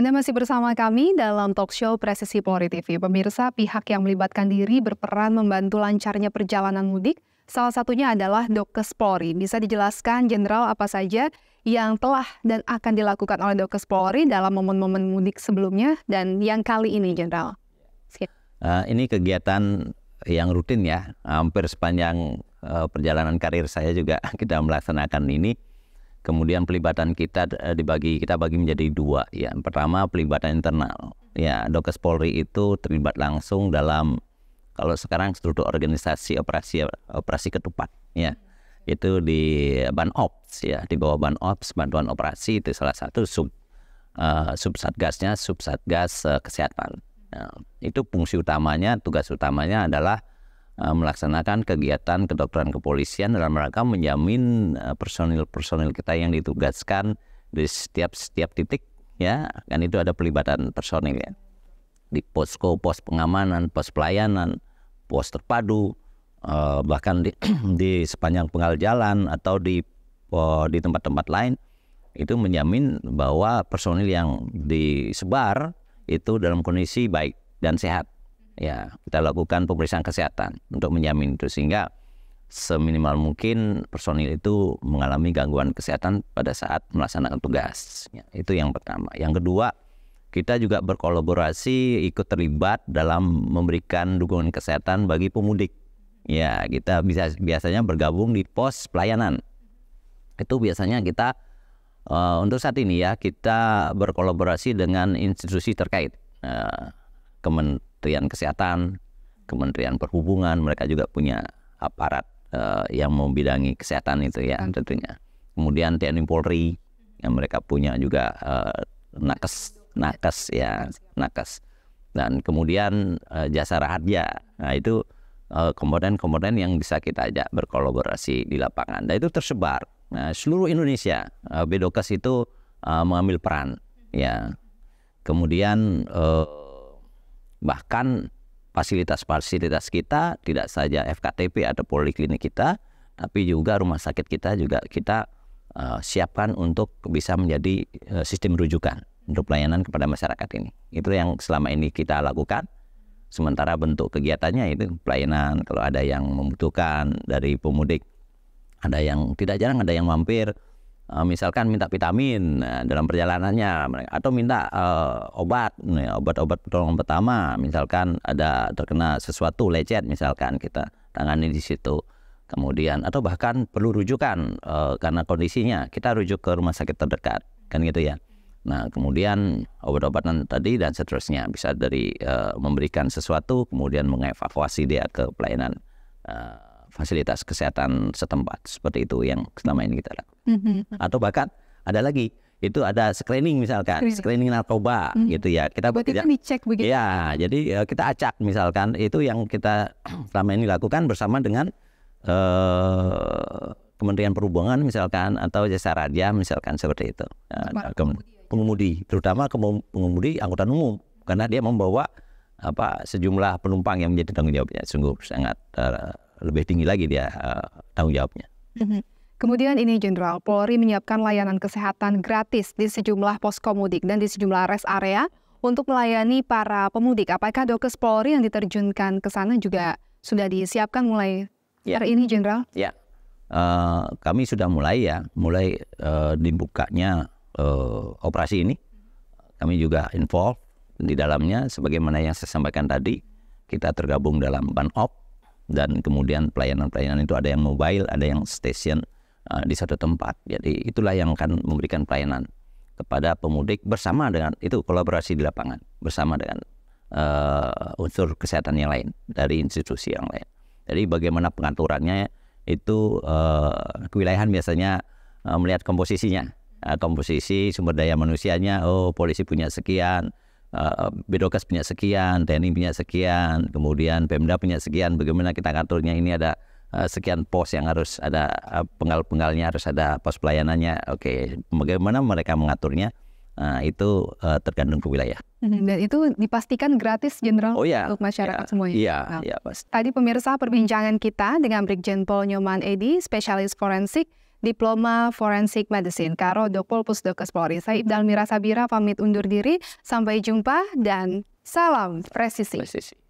Anda masih bersama kami dalam talk show Presisi Polri TV. Pemirsa, pihak yang melibatkan diri berperan membantu lancarnya perjalanan mudik. Salah satunya adalah Dokes Polri. Bisa dijelaskan Jenderal apa saja yang telah dan akan dilakukan oleh Dokes Polri dalam momen-momen mudik sebelumnya dan yang kali ini Jenderal? Uh, ini kegiatan yang rutin ya, hampir sepanjang uh, perjalanan karir saya juga kita melaksanakan ini Kemudian pelibatan kita eh, dibagi kita bagi menjadi dua ya. Pertama pelibatan internal. Ya, Dokes Polri itu terlibat langsung dalam kalau sekarang struktur organisasi operasi operasi ketupat ya. Itu di Ban Ops ya, di bawah Ban Ops bantuan operasi itu salah satu sub uh, sub sub uh, kesehatan. Nah, itu fungsi utamanya, tugas utamanya adalah Eh, melaksanakan kegiatan kedokteran kepolisian dalam rangka menjamin eh, personil-personil kita yang ditugaskan di setiap setiap titik ya kan itu ada pelibatan personil ya di posko pos pengamanan pos pelayanan pos terpadu eh, bahkan di, di sepanjang penggal jalan atau di di tempat-tempat lain itu menjamin bahwa personil yang disebar itu dalam kondisi baik dan sehat ya kita lakukan pemeriksaan kesehatan untuk menjamin itu sehingga seminimal mungkin personil itu mengalami gangguan kesehatan pada saat melaksanakan tugas. Ya, itu yang pertama. Yang kedua, kita juga berkolaborasi ikut terlibat dalam memberikan dukungan kesehatan bagi pemudik. Ya, kita bisa biasanya bergabung di pos pelayanan. Itu biasanya kita uh, untuk saat ini ya kita berkolaborasi dengan institusi terkait. Uh, Kemen Kementerian Kesehatan, Kementerian Perhubungan, mereka juga punya aparat uh, yang membidangi kesehatan itu ya tentunya. Kemudian TNI Polri yang mereka punya juga uh, nakes nakes ya nakes dan kemudian uh, jasa rahasia. Nah itu komponen-komponen yang bisa kita ajak berkolaborasi di lapangan. Dan itu tersebar. Nah, seluruh Indonesia uh, Bedokes itu uh, mengambil peran. Ya, kemudian uh, Bahkan fasilitas-fasilitas kita tidak saja FKTP atau poliklinik kita, tapi juga rumah sakit kita juga kita uh, siapkan untuk bisa menjadi uh, sistem rujukan untuk pelayanan kepada masyarakat ini. Itu yang selama ini kita lakukan. Sementara bentuk kegiatannya itu pelayanan kalau ada yang membutuhkan dari pemudik, ada yang tidak jarang ada yang mampir Eh, misalkan minta vitamin eh, dalam perjalanannya atau minta uh, obat obat-obat pertolongan pertama misalkan ada terkena sesuatu lecet misalkan kita tangani di situ kemudian atau bahkan perlu rujukan uh, karena kondisinya kita rujuk ke rumah sakit terdekat kan gitu ya nah kemudian obat-obatan tadi dan seterusnya bisa dari uh, memberikan sesuatu kemudian mengevakuasi dia ke pelayanan uh, fasilitas kesehatan setempat seperti itu yang selama ini kita lakukan. Mm -hmm. Atau bahkan ada lagi itu ada screening misalkan screening, screening narkoba mm -hmm. gitu ya kita Buat ya itu kan dicek begitu ya jadi eh, kita acak misalkan itu yang kita selama ini lakukan bersama dengan uh, Kementerian Perhubungan misalkan atau Jasa Raja misalkan seperti itu nah, pengemudi, pengemudi terutama pengemudi angkutan umum karena dia membawa apa sejumlah penumpang yang menjadi tanggung jawabnya sungguh sangat uh, lebih tinggi lagi dia uh, tanggung jawabnya. Mhm. Kemudian ini Jenderal, Polri menyiapkan layanan kesehatan gratis di sejumlah posko mudik dan di sejumlah rest area untuk melayani para pemudik. Apakah dokes Polri yang diterjunkan ke sana juga sudah disiapkan mulai ya. hari ini Jenderal? Ya, uh, kami sudah mulai ya, mulai uh, dibukanya uh, operasi ini. Kami juga involved di dalamnya sebagaimana yang saya sampaikan tadi. Kita tergabung dalam ban op dan kemudian pelayanan-pelayanan itu ada yang mobile, ada yang station uh, di satu tempat. Jadi itulah yang akan memberikan pelayanan kepada pemudik bersama dengan itu kolaborasi di lapangan bersama dengan uh, unsur kesehatan yang lain dari institusi yang lain. Jadi bagaimana pengaturannya itu uh, kewilayahan biasanya uh, melihat komposisinya, uh, komposisi sumber daya manusianya. Oh polisi punya sekian, Eh, Bedokas punya sekian, TNI punya sekian, kemudian Pemda punya sekian, bagaimana kita ngaturnya ini ada eh, sekian pos yang harus ada eh, penggal-penggalnya harus ada pos pelayanannya. Oke, bagaimana mereka mengaturnya? Nah, itu uh, tergantung ke wilayah. Hmm, dan itu dipastikan gratis general oh, ya, untuk masyarakat iya, semuanya. Iya, nah. iya pasti. Tadi pemirsa perbincangan kita dengan Brigjen Pol Nyoman Edi, spesialis forensik Diploma Forensic Medicine Karo Dokpol Pusdokes Polri. Saya Ibdal Mira Sabira pamit undur diri. Sampai jumpa dan salam presisi. presisi.